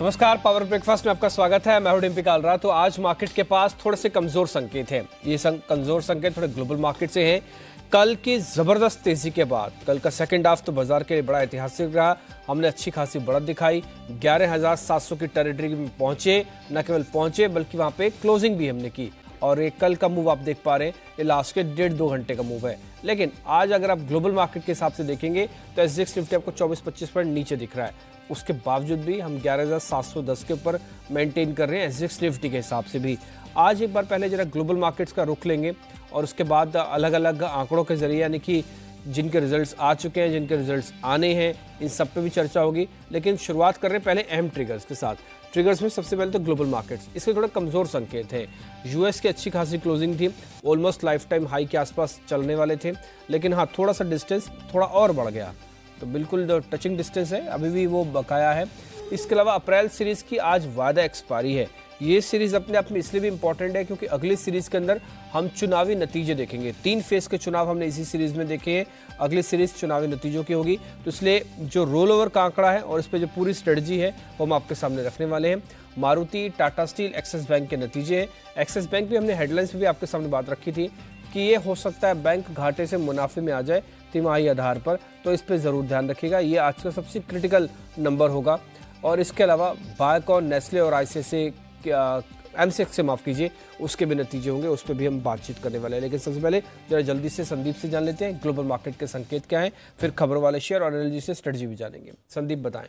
नमस्कार power breakfast में आपका स्वागत है मैं हूं पिकाल रहा तो आज मार्केट के पास थोड़े से कमजोर संकेत हैं ये संक, कमजोर संकेत थोड़े ग्लोबल मार्केट से हैं कल की जबरदस्त तेजी के बाद कल का सेकंड हाफ तो बाजार के लिए बड़ा ऐतिहासिक रहा हमने अच्छी खासी बढ़त दिखाई 11,700 की टेरिटरी में पहुंचे न केवल पहुंचे बल्कि वहां पे क्लोजिंग भी हमने की और ये कल का मूव आप देख पा रहे हैं ये लास्ट के डेढ़ दो घंटे का मूव है लेकिन आज अगर आप ग्लोबल मार्केट के हिसाब से देखेंगे तो एस जिक्स निफ्टी आपको चौबीस पच्चीस पॉइंट नीचे दिख रहा है उसके बावजूद भी हम दस के ऊपर मेंटेन कर रहे हैं एस निफ्टी के हिसाब से भी आज एक बार पहले जरा ग्लोबल मार्केट्स का रुख लेंगे और उसके बाद अलग अलग आंकड़ों के जरिए यानी कि जिनके रिजल्ट्स आ चुके हैं जिनके रिजल्ट्स आने हैं इन सब पे भी चर्चा होगी लेकिन शुरुआत कर रहे हैं पहले अहम ट्रिगर्स के साथ ट्रिगर्स में सबसे पहले तो ग्लोबल मार्केट्स इसके थोड़ा कमज़ोर संकेत हैं यूएस की अच्छी खासी क्लोजिंग थी ऑलमोस्ट लाइफ टाइम हाई के आसपास चलने वाले थे लेकिन हाँ थोड़ा सा डिस्टेंस थोड़ा और बढ़ गया तो बिल्कुल जो टचिंग डिस्टेंस है अभी भी वो बकाया है इसके अलावा अप्रैल सीरीज़ की आज वायदा एक्सपायरी है ये सीरीज अपने आप में इसलिए भी इंपॉर्टेंट है क्योंकि अगली सीरीज के अंदर हम चुनावी नतीजे देखेंगे तीन फेज के चुनाव हमने इसी सीरीज में देखे हैं अगली सीरीज चुनावी नतीजों की होगी तो इसलिए जो रोल ओवर का आंकड़ा है और इस पर जो पूरी स्ट्रेटजी है वो हम आपके सामने रखने वाले हैं Maruti Tata steel Axis bank के नतीजे हैं एक्सिस बैंक भी हमने हेडलाइंस में भी आपके सामने बात रखी थी कि ये हो सकता है बैंक घाटे से मुनाफे में आ जाए तिमाही आधार पर तो इस पर ज़रूर ध्यान रखिएगा ये आज का सबसे क्रिटिकल नंबर होगा और इसके अलावा बायकॉन और नेस्ले और आई एम से माफ़ कीजिए उसके भी नतीजे होंगे उस पर भी हम बातचीत करने वाले हैं लेकिन सबसे पहले जरा जल्दी से संदीप से जान लेते हैं ग्लोबल मार्केट के संकेत क्या हैं फिर खबर वाले शेयर और एनर्जी से स्ट्रेटजी भी जानेंगे संदीप बताएं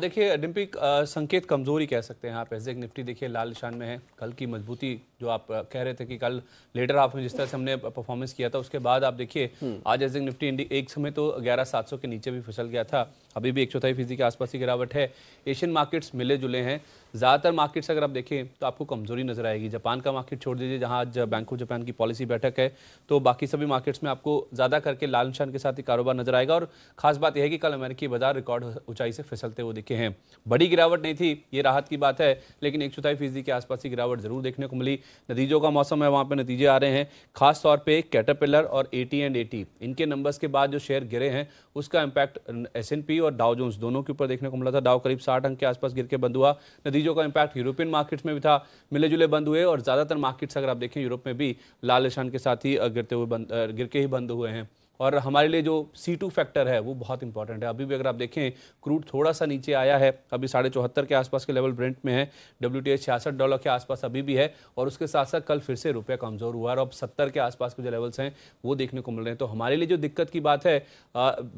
देखिए ओलंपिक संकेत कमज़ोरी कह सकते हैं आप पे निफ्टी देखिए लाल निशान में है कल की मजबूती जो आप कह रहे थे कि कल लेटर हाफ में जिस तरह से हमने परफॉर्मेंस किया था उसके बाद आप देखिए हम्म। आज एजेक निफ्टी एक समय तो ग्यारह सात सौ के नीचे भी फिसल गया था अभी भी एक चौथाई फीसदी के आसपास की गिरावट है एशियन मार्केट्स मिले जुले हैं ज़्यादातर मार्केट्स अगर आप देखें तो आपको कमज़ोरी नजर आएगी जापान का मार्केट छोड़ दीजिए जहाँ आज बैंक ऑफ जापान की पॉलिसी बैठक है तो बाकी सभी मार्केट्स में आपको ज़्यादा करके लाल निशान के साथ ही कारोबार नजर आएगा और खास बात यह है कि कल अमेरिकी बाजार रिकॉर्ड ऊंचाई से फिसलते हुए दिखे हैं बड़ी गिरावट नहीं थी ये राहत की बात है लेकिन एक चौथाई फीसदी के आसपास की गिरावट जरूर देखने को मिली नतीजों का मौसम है वहाँ पर नतीजे आ रहे हैं खास तौर पर कैटरपिलर और ए एंड ए इनके नंबर्स के बाद जो शेयर गिरे हैं उसका इम्पैक्ट एस एन पी और डाउ जोन्स दोनों के ऊपर देखने को मिला था डाउ करीब साठ अंक के आसपास गिर के बंद हुआ नतीजों का इंपैक्ट यूरोपियन मार्केट्स में भी था मिले जुले बंद हुए और ज़्यादातर मार्केट्स अगर आप देखें यूरोप में भी लाल निशान के साथ ही गिरते हुए बंद गिर के ही बंद हुए हैं और हमारे लिए जो सी टू फैक्टर है वो बहुत इंपॉर्टेंट है अभी भी अगर आप देखें क्रूड थोड़ा सा नीचे आया है अभी साढ़े चौहत्तर के आसपास के लेवल ब्रेंट में है डब्ल्यू टी छियासठ डॉलर के आसपास अभी भी है और उसके साथ साथ कल फिर से रुपया कमज़ोर हुआ और अब सत्तर के आसपास के जो लेवल्स हैं वो देखने को मिल रहे हैं तो हमारे लिए जो दिक्कत की बात है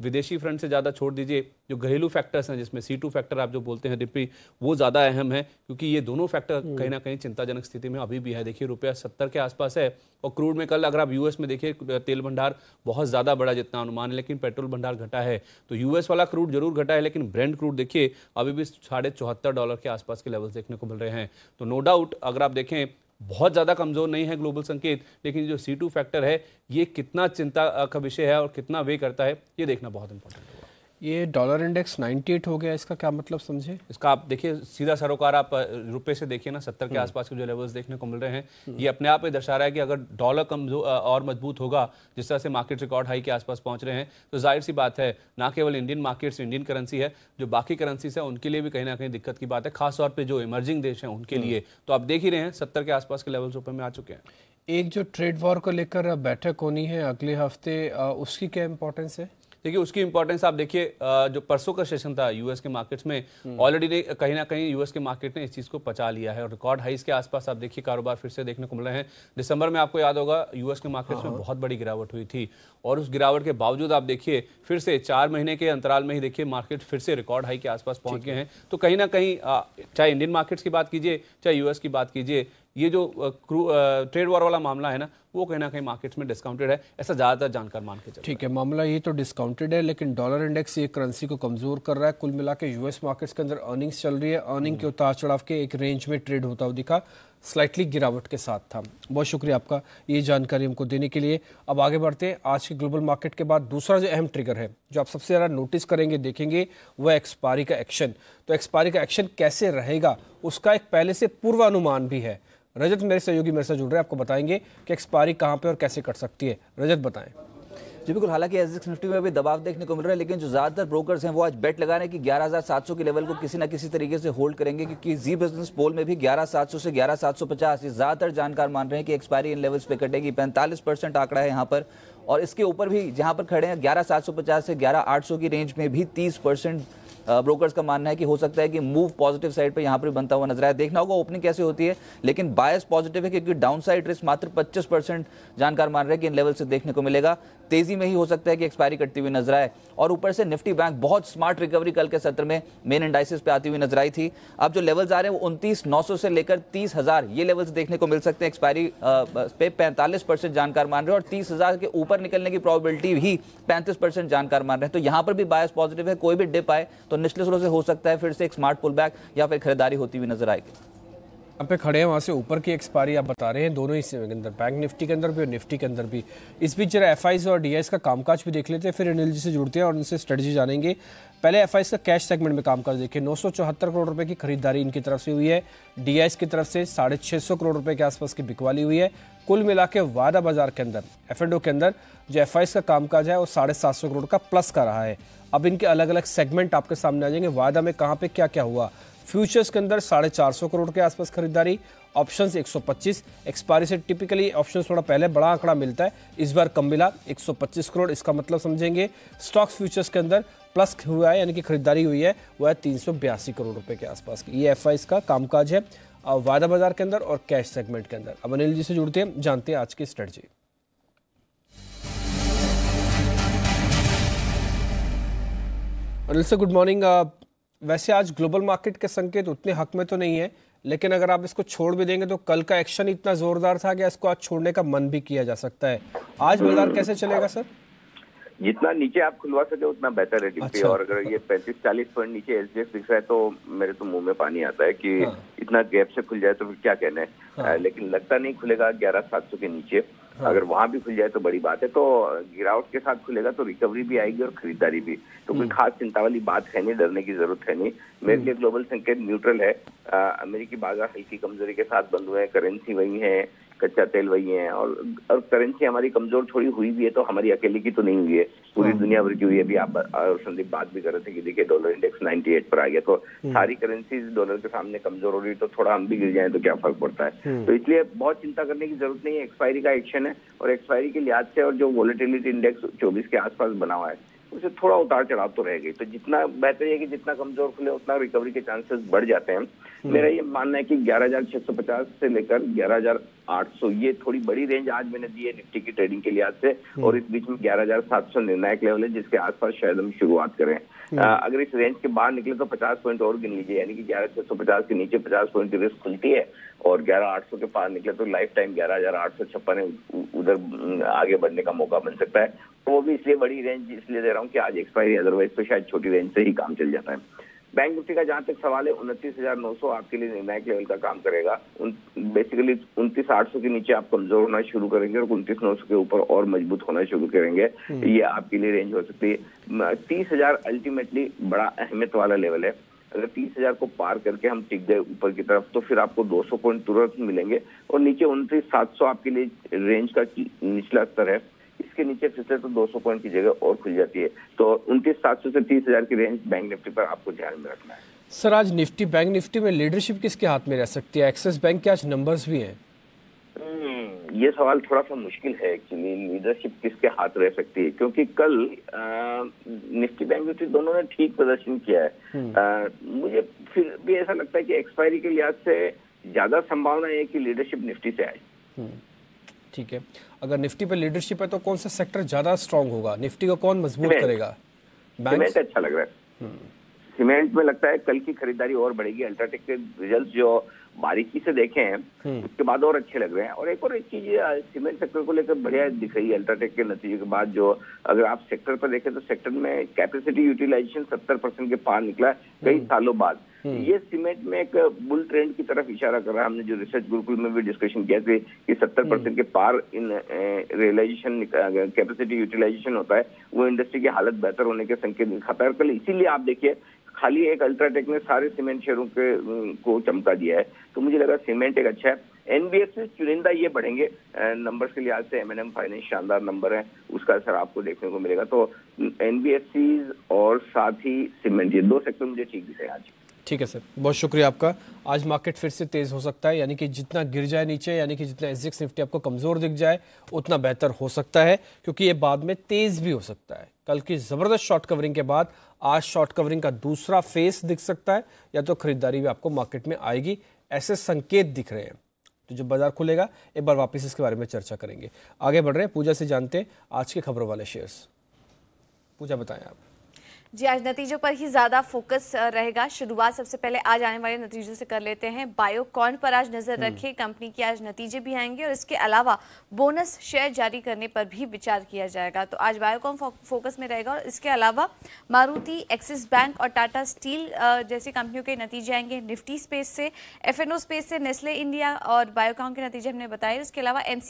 विदेशी फ्रंट से ज़्यादा छोड़ दीजिए जो घरेलू फैक्टर्स हैं जिसमें सी टू फैक्टर आप जो बोलते हैं डिप्री वो ज़्यादा अहम है क्योंकि ये दोनों फैक्टर हम्म। कहीं ना कहीं चिंताजनक स्थिति में अभी भी है देखिए रुपया सत्तर के आसपास है और क्रूड में कल अगर आप यूएस में देखिए तेल भंडार बहुत ज़्यादा ज़्यादा बड़ा जितना अनुमान है लेकिन पेट्रोल भंडार घटा है तो यूएस वाला क्रूड जरूर घटा है लेकिन ब्रेंड क्रूड देखिए अभी भी साढ़े चौहत्तर डॉलर के आसपास के लेवल्स देखने को मिल रहे हैं तो नो डाउट अगर आप देखें बहुत ज़्यादा कमज़ोर नहीं है ग्लोबल संकेत लेकिन जो सी टू फैक्टर है ये कितना चिंता का विषय है और कितना वे करता है ये देखना बहुत इंपॉर्टेंट है ये डॉलर इंडेक्स 98 हो गया इसका क्या मतलब समझे इसका आप देखिए सीधा सरोकार आप रुपए से देखिए ना सत्तर के हम्म। आसपास के जो लेवल्स देखने को मिल रहे हैं हम्म। ये अपने आप में दर्शा रहा है कि अगर डॉलर कमजोर और मजबूत होगा जिस तरह से मार्केट रिकॉर्ड हाई के आसपास पहुंच रहे हैं तो जाहिर सी बात है ना केवल इंडियन मार्केट्स इंडियन करेंसी है जो बाकी करेंसीज है उनके लिए भी कहीं ना कहीं दिक्कत की बात है खासतौर पर जो इमर्जिंग देश है उनके हम्म। लिए तो आप देख ही रहे हैं सत्तर के आसपास के लेवल्स ऊपर में आ चुके हैं एक जो ट्रेड वॉर को लेकर बैठक होनी है अगले हफ्ते उसकी क्या इम्पोर्टेंस है देखिए उसकी इंपॉर्टेंस आप देखिए जो परसों का सेशन था यूएस के मार्केट्स में ऑलरेडी हम्म। कहीं ना कहीं यूएस के मार्केट ने इस चीज़ को पचा लिया है और रिकॉर्ड हाइस के आसपास आप देखिए कारोबार फिर से देखने को मिल रहे हैं दिसंबर में आपको याद होगा यूएस के मार्केट्स में हाँ। बहुत बड़ी गिरावट हुई थी और उस गिरावट के बावजूद आप देखिए फिर से चार महीने के अंतराल में ही देखिए मार्केट फिर से रिकॉर्ड हाई के आसपास पहुंच गए हैं तो कहीं ना कहीं चाहे इंडियन मार्केट्स की बात कीजिए चाहे यूएस की बात कीजिए ये जो ट्रेड वॉर वाला मामला है ना वो कहीं ना कहीं मार्केट्स में डिस्काउंटेड है ऐसा ज़्यादातर जानकार मान के ठीक है मामला ये तो डिस्काउंटेड है लेकिन डॉलर इंडेक्स ये करेंसी को कमज़ोर कर रहा है कुल मिला के यूएस मार्केट्स के अंदर अर्निंग्स चल रही है अर्निंग के उतार चढ़ाव के एक रेंज में ट्रेड होता हुआ दिखा स्लाइटली गिरावट के साथ था बहुत शुक्रिया आपका ये जानकारी हमको देने के लिए अब आगे बढ़ते हैं आज के ग्लोबल मार्केट के बाद दूसरा जो अहम ट्रिगर है जो आप सबसे ज़्यादा नोटिस करेंगे देखेंगे वह एक्सपायरी का एक्शन तो एक्सपायरी का एक्शन कैसे रहेगा उसका एक पहले से पूर्वानुमान भी है रजत मेरे सहयोगी मेरे साथ जुड़ रहे हैं आपको बताएंगे कि एक्सपायरी कहाँ पर और कैसे कट सकती है रजत बताएँ जी बिल्कुल हालांकि एस एक्स निफ्टी में भी दबाव देखने को मिल रहा है लेकिन जो ज़्यादातर ब्रोकर्स हैं वो आज बेट लगा रहे हैं कि सौ के लेवल को किसी ना किसी तरीके से होल्ड करेंगे क्योंकि जी बिजनेस पोल में भी सौ से 11,750 ये ज़्यादातर जानकार मान रहे हैं कि एक्सपायरी इन लेवल्स पे कटेगी पैंतालीस परसेंट आंकड़ा है यहाँ पर और इसके ऊपर भी जहाँ पर खड़े हैं ग्यारह से ग्यारह की रेंज में भी तीस ब्रोकर्स का मानना है कि हो सकता है कि मूव पॉजिटिव साइड पर यहाँ पर बनता हुआ नजर आया देखना होगा ओपनिंग कैसे होती है लेकिन बायस पॉजिटिव है क्योंकि डाउन साइड रिस्क मात्र 25 परसेंट जानकार मान रहे हैं कि इन लेवल से देखने को मिलेगा तेजी में ही हो सकता है कि एक्सपायरी करती हुई नजर आए और ऊपर से निफ्टी बैंक बहुत स्मार्ट रिकवरी कल के सत्र में मेन इंडाइसिस पे आती हुई नजर आई थी अब जो लेवल्स आ रहे हैं वो उनतीस नौ से लेकर तीस हजार ये लेवल्स देखने को मिल सकते हैं एक्सपायरी पे पैंतालीस परसेंट जानकार मान रहे हैं और तीस हजार के ऊपर निकलने की प्रॉबिलिटी भी पैंतीस परसेंट जानकार मान रहे हैं तो यहां पर भी बायस पॉजिटिव है कोई भी डिप आए तो निचले स्रोत से हो सकता है फिर से एक स्मार्ट पुल या फिर खरीदारी होती हुई नजर आएगी यहाँ पे खड़े हैं वहाँ से ऊपर की एक्सपायरी आप बता रहे हैं दोनों ही के अंदर बैंक निफ्टी के अंदर भी और निफ्टी के अंदर भी इस बीच जरा एफ और डी का कामकाज भी देख लेते हैं फिर एनएल जी से जुड़ते हैं और उनसे स्ट्रेटजी जानेंगे पहले एफ का कैश सेगमेंट में कामकाज देखिए नौ करोड़ रुपये की खरीदारी इनकी तरफ से हुई है डी की तरफ से साढ़े करोड़ रुपये के आसपास की बिकवाली हुई है कुल मिला के वादा बाजार के अंदर एफ के अंदर जो एफ का कामकाज है वो साढ़े सात सौ करोड़ का प्लस का रहा है अब इनके अलग अलग सेगमेंट आपके सामने आ जाएंगे वादा में कहाँ पे क्या क्या हुआ फ्यूचर्स के अंदर साढ़े चार सौ करोड़ के आसपास खरीदारी ऑप्शंस 125 एक्सपायरी से टिपिकली ऑप्शंस थोड़ा पहले बड़ा आंकड़ा मिलता है इस बार कम मिला 125 करोड़ इसका मतलब समझेंगे स्टॉक्स फ्यूचर्स के अंदर प्लस हुआ है यानी कि खरीदारी हुई है वह है तीन करोड़ रुपए के आसपास की ये एफ का कामकाज है वायदा बाजार के अंदर और कैश सेगमेंट के अंदर अब अनिल जी से जुड़ते हैं जानते हैं आज की strategy Anil sir good morning वैसे आज ग्लोबल मार्केट के संकेत उतने हक में तो नहीं है लेकिन अगर आप इसको छोड़ भी देंगे तो कल का एक्शन इतना जोरदार था कि इसको आज छोड़ने का मन भी किया जा सकता है आज बाजार कैसे चलेगा सर जितना नीचे आप खुलवा सके उतना बेहतर है अच्छा। और अगर ये पैंतीस चालीस पॉइंट नीचे एल दिख रहा है तो मेरे तो मुंह में पानी आता है कि हाँ। इतना गैप से खुल जाए तो फिर क्या कहना है हाँ। लेकिन लगता नहीं खुलेगा ग्यारह सात सौ के नीचे हाँ। अगर वहां भी खुल जाए तो बड़ी बात है तो गिरावट के साथ खुलेगा तो रिकवरी भी आएगी और खरीदारी भी तो कोई हम्म। खास चिंता वाली बात है नहीं डरने की जरूरत है नहीं मेरे हम्म। लिए ग्लोबल संकेत न्यूट्रल है अमेरिकी बाजार हल्की कमजोरी के साथ बंद हुए हैं करेंसी वही है कच्चा तेल वही है और और करेंसी हमारी कमजोर थोड़ी हुई भी है तो हमारी अकेले की तो नहीं हुई है पूरी हाँ। दुनिया भर की हुई है अभी आप संदीप बात भी कर रहे थे कि देखिए डॉलर इंडेक्स 98 पर आ गया तो हम्म। सारी करेंसी डॉलर के सामने कमजोर हो रही तो थोड़ा हम भी गिर जाए तो क्या फर्क पड़ता है हम्म। तो इसलिए बहुत चिंता करने की जरूरत नहीं है एक्सपायरी का एक्शन है और एक्सपायरी के लिहाज से और जो वॉलिटिलिटी इंडेक्स चौबीस के आसपास बना हुआ है उसे थोड़ा उतार चढ़ाव तो रहेगा तो जितना बेहतर है कि जितना कमजोर खुले उतना रिकवरी के चांसेस बढ़ जाते हैं हम्म। मेरा ये मानना है कि 11,650 से लेकर 11,800 ये थोड़ी बड़ी रेंज आज मैंने दी है निफ्टी की ट्रेडिंग के लिहाज से हम्म। और इस बीच में ग्यारह निर्णायक लेवल है जिसके आसपास शायद हम शुरुआत करें हम्म। अगर इस रेंज के बाहर निकले तो 50 पॉइंट और गिन लीजिए यानी कि ग्यारह छह सौ पचास के नीचे 50 पॉइंट की रिस्क खुलती है और ग्यारह आठ सौ के पार निकले तो लाइफ टाइम ग्यारह हजार आठ सौ छप्पन उधर आगे बढ़ने का मौका बन सकता है तो वो भी इसलिए बड़ी रेंज इसलिए दे रहा हूँ कि आज एक्सपायरी अदरवाइज तो शायद छोटी रेंज से ही काम चल जाता है बैंक निफ्टी का जहां तक सवाल है उनतीस हजार नौ सौ आपके लिए निर्णायक लेवल का काम करेगा बेसिकली उनतीस आठ सौ के नीचे आप कमजोर होना शुरू करेंगे और उनतीस नौ सौ के ऊपर और मजबूत होना शुरू करेंगे हम्म। ये आपके लिए रेंज हो सकती है तीस हजार अल्टीमेटली बड़ा अहमियत वाला लेवल है अगर तीस हजार को पार करके हम टिक गए ऊपर की तरफ तो फिर आपको 200 पॉइंट तुरंत मिलेंगे और नीचे उनतीस सात सौ आपके लिए रेंज का निचला स्तर है इसके नीचे फिर से तो 200 पॉइंट की जगह और खुल जाती है तो उनतीस सात सौ से तीस हजार की रेंज बैंक निफ्टी पर आपको ध्यान में रखना है सर आज निफ्टी बैंक निफ्टी में लीडरशिप किसके हाथ में रह सकती है एक्सिस बैंक के आज नंबर भी है हम्म, ये सवाल थोड़ा सा मुश्किल है एक्चुअली लीडरशिप किसके हाथ रह सकती है क्योंकि कल निफ्टी बैंक निफ्टी दोनों ने ठीक प्रदर्शन किया है आ, हम्म। मुझे फिर भी ऐसा लगता है कि एक्सपायरी के लिहाज से ज्यादा संभावना है कि लीडरशिप निफ्टी से आए हम्म। ठीक है अगर निफ्टी पे लीडरशिप है तो कौन सा सेक्टर ज्यादा स्ट्रांग होगा निफ्टी को कौन मजबूत करेगा सीमेंट अच्छा लग रहा है सीमेंट हम्म। में लगता है कल की खरीदारी और बढ़ेगी अल्ट्राटेक के रिजल्ट जो बारीकी से देखे हैं हम्म। उसके बाद और अच्छे लग रहे हैं और एक और एक चीज सीमेंट सेक्टर को लेकर बढ़िया दिख रही है अल्ट्राटेक के नतीजे के बाद जो अगर आप सेक्टर पर देखें तो सेक्टर में कैपेसिटी यूटिलाइजेशन सत्तर परसेंट के पार निकला हम्म। कई सालों बाद हम्म। ये सीमेंट में एक बुल ट्रेंड की तरफ इशारा कर रहा है हमने जो रिसर्च गुरुकुल में भी डिस्कशन किया थे कि सत्तर परसेंट के पार इन रियलाइजेशन कैपेसिटी यूटिलाइजेशन होता है वो इंडस्ट्री की हालत बेहतर होने के संकेत दिखाता है और कल इसीलिए आप देखिए खाली एक अल्ट्राटेक ने सारे सीमेंट शेयरों के को चमका दिया है तो मुझे लगा सीमेंट एक अच्छा है एनबीएफसी चुनिंदा ये बढ़ेंगे नंबर्स के लिहाज से एमएनएम फाइनेंस शानदार नंबर है उसका असर आपको देखने को मिलेगा तो एनबीएफसी और साथ ही सीमेंट ये दो सेक्टर मुझे ठीक दिखे आज ठीक है सर बहुत शुक्रिया आपका आज मार्केट फिर से तेज़ हो सकता है यानी कि जितना गिर जाए नीचे यानी कि जितना एस निफ्टी आपको कमज़ोर दिख जाए उतना बेहतर हो सकता है क्योंकि ये बाद में तेज़ भी हो सकता है कल की ज़बरदस्त शॉर्ट कवरिंग के बाद आज शॉर्ट कवरिंग का दूसरा फेस दिख सकता है या तो खरीदारी भी आपको मार्केट में आएगी ऐसे संकेत दिख रहे हैं तो जब बाजार खुलेगा एक बार वापस इसके बारे में चर्चा करेंगे आगे बढ़ रहे हैं पूजा से जानते हैं आज के खबरों वाले शेयर्स पूजा बताएं आप जी आज नतीजों पर ही ज़्यादा फोकस रहेगा शुरुआत सबसे पहले आज आने वाले नतीजों से कर लेते हैं बायोकॉन पर आज नज़र हम्म। रखें कंपनी के आज नतीजे भी आएंगे और इसके अलावा बोनस शेयर जारी करने पर भी विचार किया जाएगा तो आज बायोकॉन फोकस में रहेगा और इसके अलावा मारुति एक्सिस बैंक और टाटा स्टील जैसी कंपनियों के नतीजे आएंगे निफ्टी स्पेस से एफ स्पेस से नेस्ले इंडिया और बायोकॉन के नतीजे हमने बताए उसके अलावा एम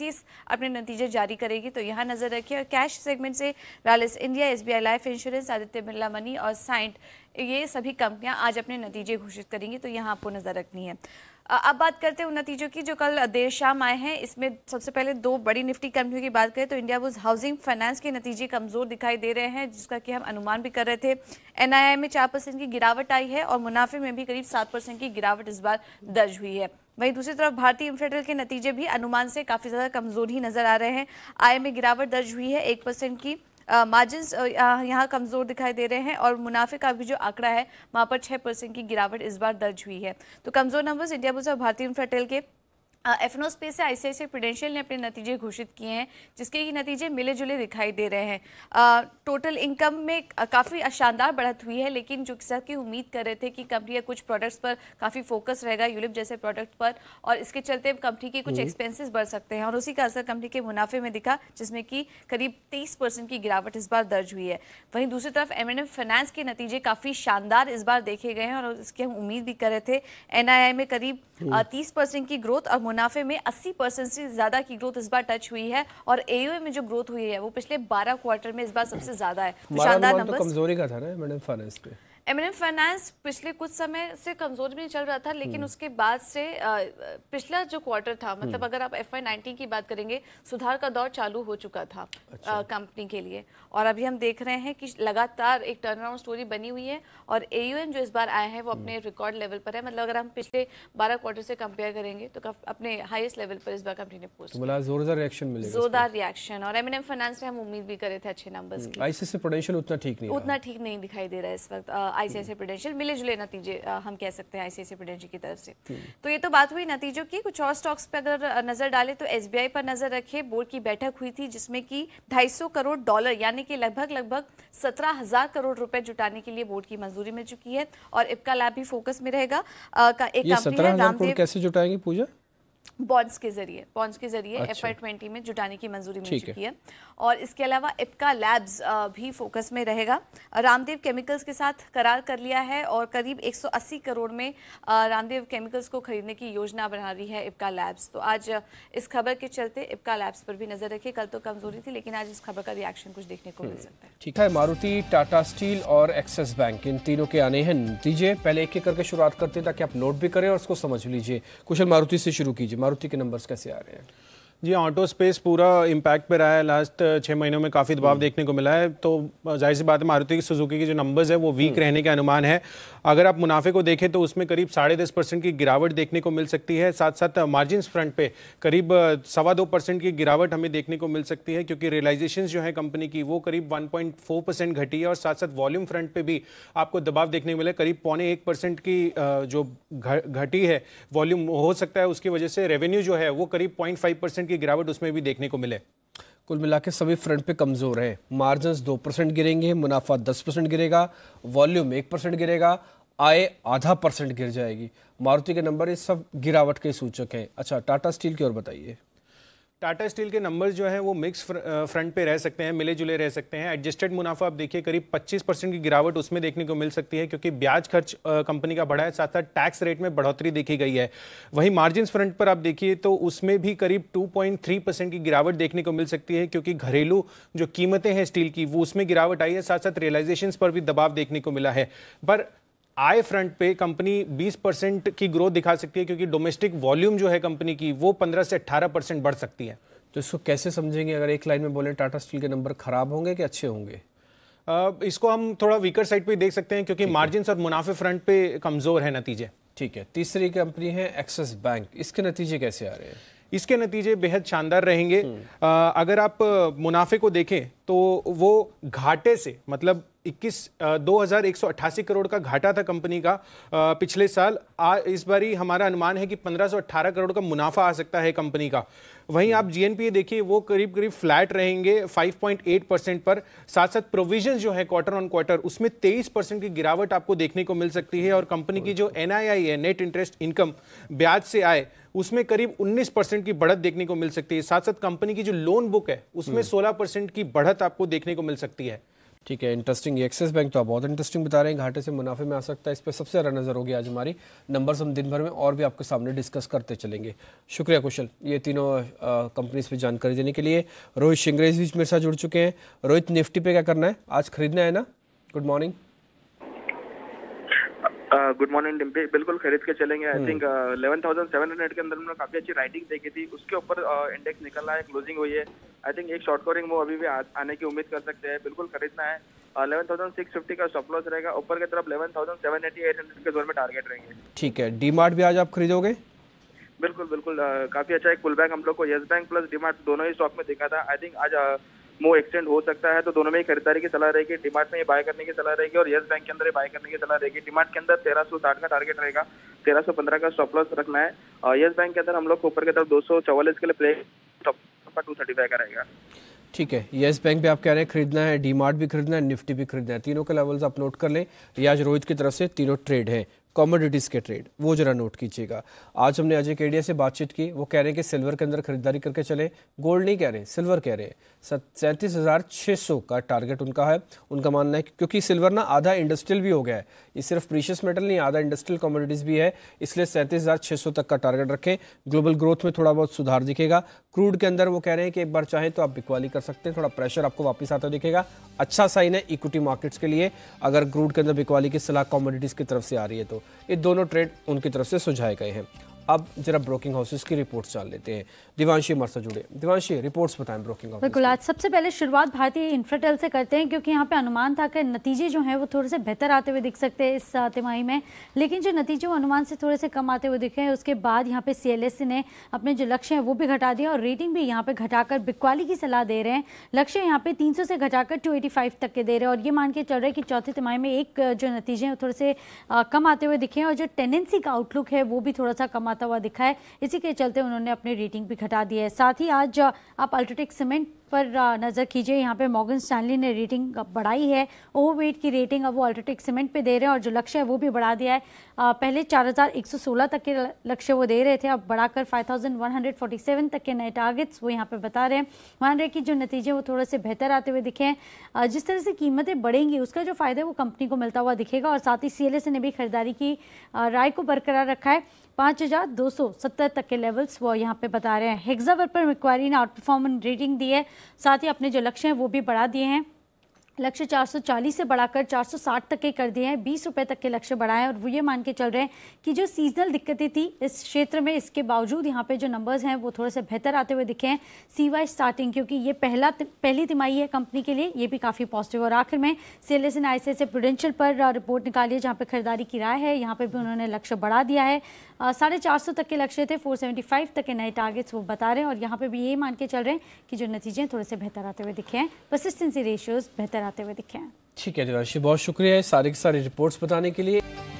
अपने नतीजे जारी करेगी तो यहाँ नज़र रखिए और कैश सेगमेंट से Rallis India S life insurance Aditya Birla Germany और साइंट ये सभी कंपनियां आज अपने नतीजे घोषित करेंगी तो यहाँ आपको नज़र रखनी है अब बात करते हैं उन नतीजों की जो कल देर शाम आए हैं इसमें सबसे पहले दो बड़ी निफ्टी कंपनियों की बात करें तो इंडिया वुज हाउसिंग फाइनेंस के नतीजे कमजोर दिखाई दे रहे हैं जिसका कि हम अनुमान भी कर रहे थे एनआईआई में चार परसेंट की गिरावट आई है और मुनाफे में भी करीब सात परसेंट की गिरावट इस बार दर्ज हुई है वहीं दूसरी तरफ भारतीय इन्फ्रेटल के नतीजे भी अनुमान से काफ़ी ज़्यादा कमजोर ही नजर आ रहे हैं आय में गिरावट दर्ज हुई है एक परसेंट की मार्जिन यहाँ कमज़ोर दिखाई दे रहे हैं और मुनाफे का भी जो आंकड़ा है वहाँ पर छह परसेंट की गिरावट इस बार दर्ज हुई है तो कमज़ोर नंबर्स इंडिया बुल्स और भारतीय इंफ्राटेल के स्पेस से आईसीआईसीआई प्रूडेंशियल ने अपने नतीजे घोषित किए हैं जिसके ये नतीजे मिले जुले दिखाई दे रहे हैं आ, टोटल इनकम में काफ़ी शानदार बढ़त हुई है लेकिन जो सर की उम्मीद कर रहे थे कि कंपनी कुछ प्रोडक्ट्स पर काफ़ी फोकस रहेगा यूलिप जैसे प्रोडक्ट पर और इसके चलते कंपनी के कुछ एक्सपेंसिस हम्म। बढ़ सकते हैं और उसी का असर कंपनी के मुनाफे में दिखा जिसमें कि करीब तेईस की गिरावट इस बार दर्ज हुई है वहीं दूसरी तरफ एम फाइनेंस के नतीजे काफ़ी शानदार इस बार देखे गए हैं और इसकी हम उम्मीद भी कर रहे थे एन में करीब हम्म। तीस की ग्रोथ और मुनाफे में 80 परसेंट से ज़्यादा की ग्रोथ इस बार टच हुई है और ए में जो ग्रोथ हुई है वो पिछले बारह क्वार्टर में इस बार सबसे ज़्यादा है तो शानदार नंबर कमजोरी का था ना मैडम फाइनेंस पे एमएनएम फाइनेंस पिछले कुछ समय से कमजोर भी चल रहा था हम्म। लेकिन उसके बाद से पिछला जो क्वार्टर था हम्म। मतलब अगर आप एफ आई की बात करेंगे सुधार का दौर चालू हो चुका था अच्छा। कंपनी के लिए और अभी हम देख रहे हैं कि लगातार एक टर्न अराउंड स्टोरी बनी हुई है और ए जो इस बार आया है वो हम्म। अपने रिकॉर्ड लेवल पर है मतलब अगर हम पिछले बारह क्वार्टर से कंपेयर करेंगे तो अपने हाइएस्ट लेवल पर इस बार कंपनी ने पोस्ट तो मतलब जोरदार रिएक्शन जोरदार रिएक्शन और एम फाइनेंस में हम उम्मीद भी करे थे अच्छे नंबर उतना उतना ठीक नहीं दिखाई दे रहा है इस वक्त आईसीआईसी प्रोडेंशियल मिले जुले नतीजे हम कह सकते हैं आईसीआईसी प्रोडेंशियल की तरफ से हम्म। तो ये तो बात हुई नतीजों की कुछ और स्टॉक्स पर अगर नजर डाले तो एस पर नजर रखे बोर्ड की बैठक हुई थी जिसमें कि ढाई करोड़ डॉलर यानी कि लगभग लगभग सत्रह करोड़ रुपए जुटाने के लिए बोर्ड की मंजूरी मिल चुकी है और इपका लैब भी फोकस में रहेगा का एक कंपनी है रामदेव कैसे जुटाएंगे पूजा बॉन्ड्स के जरिए बॉन्ड्स के जरिए एफ आई ट्वेंटी में जुटाने की मंजूरी मिल चुकी है और इसके अलावा इपका लैब्स भी फोकस में रहेगा रामदेव केमिकल्स के साथ करार कर लिया है और करीब 180 करोड़ में रामदेव केमिकल्स को खरीदने की योजना बना रही है इपका लैब्स तो आज इस खबर के चलते इपका लैब्स पर भी नजर रखिए कल तो कमजोरी थी लेकिन आज इस खबर का रिएक्शन कुछ देखने को मिल हम्म, सकता है ठीक है मारुति टाटा स्टील और एक्सिस बैंक इन तीनों के आने हैं नतीजे पहले एक एक करके शुरुआत करते हैं ताकि आप नोट भी करें और उसको समझ लीजिए कुशल मारुति से शुरू कीजिए मारुति के नंबर्स कैसे आ रहे हैं जी ऑटो स्पेस पूरा इम्पैक्ट पे रहा है लास्ट uh, छः महीनों में काफ़ी दबाव हम्म। देखने को मिला है तो uh, जाहिर सी बात है मारुति की सुजुकी की जो नंबर्स है वो वीक हम्म। रहने के अनुमान है अगर आप मुनाफे को देखें तो उसमें करीब साढ़े दस परसेंट की गिरावट देखने को मिल सकती है साथ साथ मार्जिन फ्रंट पे करीब uh, सवा दो परसेंट की गिरावट हमें देखने को मिल सकती है क्योंकि रियलाइजेशन जो है कंपनी की वो करीब वन पॉइंट फोर परसेंट घटी है और साथ साथ वॉल्यूम फ्रंट पर भी आपको दबाव देखने को मिला करीब पौने एक परसेंट की जो घटी है वॉल्यूम हो सकता है उसकी वजह से रेवेन्यू जो है वो करीब पॉइंट फाइव परसेंट परसेंट की गिरावट उसमें भी देखने को मिले कुल मिला के सभी फ्रंट पे कमज़ोर है मार्जिन दो परसेंट गिरेंगे मुनाफा दस परसेंट गिरेगा वॉल्यूम एक परसेंट गिरेगा आय आधा परसेंट गिर जाएगी मारुति के नंबर ये सब गिरावट के सूचक है अच्छा टाटा स्टील की ओर बताइए टाटा स्टील के नंबर्स जो हैं वो मिक्स फ्रंट पे रह सकते हैं मिले जुले रह सकते हैं एडजस्टेड मुनाफा आप देखिए करीब 25 परसेंट की गिरावट उसमें देखने को मिल सकती है क्योंकि ब्याज खर्च कंपनी का बढ़ा है साथ साथ टैक्स रेट में बढ़ोतरी देखी गई है वहीं मार्जिन फ्रंट पर आप देखिए तो उसमें भी करीब टू परसेंट की गिरावट देखने को मिल सकती है क्योंकि घरेलू जो कीमतें हैं स्टील की वो उसमें गिरावट आई है साथ साथ रियलाइजेशन पर भी दबाव देखने को मिला है पर आय फ्रंट पे कंपनी 20 परसेंट की ग्रोथ दिखा सकती है क्योंकि डोमेस्टिक वॉल्यूम जो है कंपनी की वो 15 से 18 परसेंट बढ़ सकती है तो इसको कैसे समझेंगे अगर एक लाइन में बोले टाटा स्टील के नंबर खराब होंगे कि अच्छे होंगे आ, इसको हम थोड़ा वीकर साइड पे देख सकते हैं क्योंकि मार्जिन और मुनाफे फ्रंट पे कमजोर है नतीजे ठीक है तीसरी कंपनी है एक्सिस बैंक इसके नतीजे कैसे आ रहे हैं इसके नतीजे बेहद शानदार रहेंगे आ, हम्म। अगर आप मुनाफे को देखें तो वो घाटे से मतलब इक्कीस दो हज़ार एक सौ अट्ठासी करोड़ का घाटा था कंपनी का पिछले साल आ, इस बारी हमारा अनुमान है कि पंद्रह सौ करोड़ का मुनाफा आ सकता है कंपनी का वहीं आप जीएनपीए देखिए वो करीब करीब फ्लैट रहेंगे 5.8 परसेंट पर साथ साथ प्रोविजन जो है क्वार्टर ऑन क्वार्टर उसमें 23 परसेंट की गिरावट आपको देखने को मिल सकती है और कंपनी की जो एनआईआई है नेट इंटरेस्ट इनकम ब्याज से आए उसमें करीब 19 परसेंट की बढ़त देखने को मिल सकती है साथ साथ कंपनी की जो लोन बुक है उसमें 16 हम्म। परसेंट की बढ़त आपको देखने को मिल सकती है ठीक है इंटरेस्टिंग एक्सिस बैंक तो आप बहुत इंटरेस्टिंग बता रहे हैं घाटे से मुनाफे में आ सकता है इस पर सबसे ज़्यादा नज़र होगी आज हमारी नंबर्स हम दिन भर में और भी आपके सामने डिस्कस करते चलेंगे शुक्रिया कुशल ये तीनों कंपनीज पे जानकारी देने के लिए रोहित शिंगरेज भी मेरे साथ जुड़ चुके हैं रोहित निफ्टी पे क्या करना है आज खरीदना है ना गुड मॉर्निंग गुड मॉर्निंग डिम्पे बिल्कुल खरीद के चलेंगे I think eleven thousand seven hundred के अंदर काफी अच्छी राइटिंग देखी थी उसके ऊपर इंडेक्स निकल रहा है क्लोजिंग हुई है आई थिंक एक शॉर्ट कोरिंग वो अभी भी आ, आने की उम्मीद कर सकते हैं बिल्कुल खरीदना है अलेवन थाउजेंड सिक्स फिफ्टी का स्टॉप लॉस रहेगा ऊपर की तरफ eleven thousand seven eighty eight hundred के जोन में टारगेट रहेंगे ठीक है डी मार्ट भी आज आप खरीदोगे बिल्कुल बिल्कुल आ, काफी अच्छा एक पुल बैक हम लोग को Yes Bank plus D Mart दोनों ही स्टॉक में देखा था आई थिंक आज मूव एक्सटेंड हो सकता है तो दोनों में ही खरीदारी की सलाह रहेगी डिमार्ट में बाय करने की सलाह रहेगी और येस बैंक के अंदर बाय करने की सलाह रहेगी डिमार्ट के अंदर तेरह सौ साठ का टारगेट रहेगा तेरह सौ पंद्रह का स्टॉप लॉस रखना है येस बैंक के अंदर हम लोग को ऊपर की तरफ दो सौ चौवालीस के लिए प्ले आपका टू थर्टी फाइव का रहेगा ठीक है येस बैंक भी आप कह रहे हैं खरीदना है डीमार्ट भी खरीदना है निफ्टी भी खरीदना है तीनों के लेवल्स आप नोट कर लें ये आज रोहित की तरफ से तीनों ट्रेड है कॉमोडिटीज़ के ट्रेड वो जरा नोट कीजिएगा आज हमने अजय केडिया से बातचीत की वो कह रहे हैं कि सिल्वर के अंदर खरीदारी करके चले गोल्ड नहीं कह रहे सिल्वर कह रहे हैं सैंतीस हज़ार छः सौ का टारगेट उनका है उनका मानना है क्योंकि सिल्वर ना आधा इंडस्ट्रियल भी हो गया है ये सिर्फ प्रीशियस मेटल नहीं आधा इंडस्ट्रियल कॉमोडिटीज़ भी है इसलिए सैंतीस हज़ार छः सौ तक का टारगेट रखें ग्लोबल ग्रोथ में थोड़ा बहुत सुधार दिखेगा क्रूड के अंदर वो कह रहे हैं कि एक बार चाहें तो आप बिकवाली कर सकते हैं थोड़ा प्रेशर आपको वापस आता दिखेगा अच्छा साइन है इक्विटी मार्केट्स के लिए अगर क्रूड के अंदर बिकवाली की सलाह कॉमोडिटीज़ की तरफ से आ रही है तो ये दोनों ट्रेड उनकी तरफ से सुझाए गए हैं अब जरा ब्रोकिंग हाउसेस की रिपोर्ट्स जान लेते हैं दिवांशी हमारे साथ जुड़े दिवांशी रिपोर्ट्स बताएं ब्रोकिंग हाउस बिल्कुल आज सबसे पहले शुरुआत भारतीय इन्फ्राटेल से करते हैं क्योंकि यहाँ पे अनुमान था कि नतीजे जो हैं वो थोड़े से बेहतर आते हुए दिख सकते हैं इस तिमाही में लेकिन जो नतीजे अनुमान से थोड़े से कम आते हुए दिखे हैं उसके बाद यहाँ पे सी ने अपने जो लक्ष्य हैं वो भी घटा दिया और रेटिंग भी यहाँ पे घटाकर बिकवाली की सलाह दे रहे हैं लक्ष्य यहाँ पे तीन से घटाकर टू तक के दे रहे हैं और ये मान के चल रहे हैं कि चौथे तिमाही में एक जो नतीजे हैं थोड़े से कम आते हुए दिखे हैं और जो टेंडेंसी का आउटलुक है वो भी थोड़ा सा कम आता हुआ दिखा है इसी के चलते उन्होंने अपनी रेटिंग भी घटा दी है साथ ही आज आप अल्ट्राटेक सीमेंट पर नज़र कीजिए यहाँ पे मॉगन स्टैनली ने रेटिंग बढ़ाई है ओवरवेट की रेटिंग अब वो अल्ट्राटेक सीमेंट पे दे रहे हैं और जो लक्ष्य है वो भी बढ़ा दिया है पहले 4116 तक के लक्ष्य वो दे रहे थे अब बढ़ाकर 5147 तक के नए टारगेट्स वो यहाँ पे बता रहे हैं मान रहे कि जो नतीजे वो थोड़े से बेहतर आते हुए दिखे हैं जिस तरह से कीमतें बढ़ेंगी उसका जो फ़ायदा है वो कंपनी को मिलता हुआ दिखेगा और साथ ही सी ने भी खरीदारी की राय को बरकरार रखा है पाँच हज़ार दो सौ सत्तर तक के लेवल्स वो यहाँ पे बता रहे हैं हेग्जावर पर मिक्वारी ने आउट परफॉर्मेंस रेटिंग दी है साथ ही अपने जो लक्ष्य हैं वो भी बढ़ा दिए हैं लक्ष्य 440 से बढ़ाकर 460 तक के कर दिए हैं बीस रुपये तक के लक्ष्य बढ़ाए हैं और वो ये मान के चल रहे हैं कि जो सीजनल दिक्कतें थी इस क्षेत्र में इसके बावजूद यहाँ पे जो नंबर्स हैं वो थोड़े से बेहतर आते हुए दिखे हैं सी वाई स्टार्टिंग क्योंकि ये पहला पहली तिमाही है कंपनी के लिए ये भी काफ़ी पॉजिटिव और आखिर में CLSA N I C Prudential पर रिपोर्ट निकाली है जहाँ पर खरीदारी की राय है यहाँ पर भी उन्होंने लक्ष्य बढ़ा दिया है साढ़े चार सौ तक के लक्ष्य थे फोर सेवेंटी फाइव तक के नए टारगेट्स वो बता रहे हैं और यहाँ पर भी ये मान के चल रहे हैं कि जो नतीजे थोड़े से बेहतर आते हुए दिखे हैं परसिस्टेंसी रेशियोज़ बेहतर आते हुए दिखे हैं ठीक है देवांशी बहुत शुक्रिया सारी की सारी रिपोर्ट्स बताने के लिए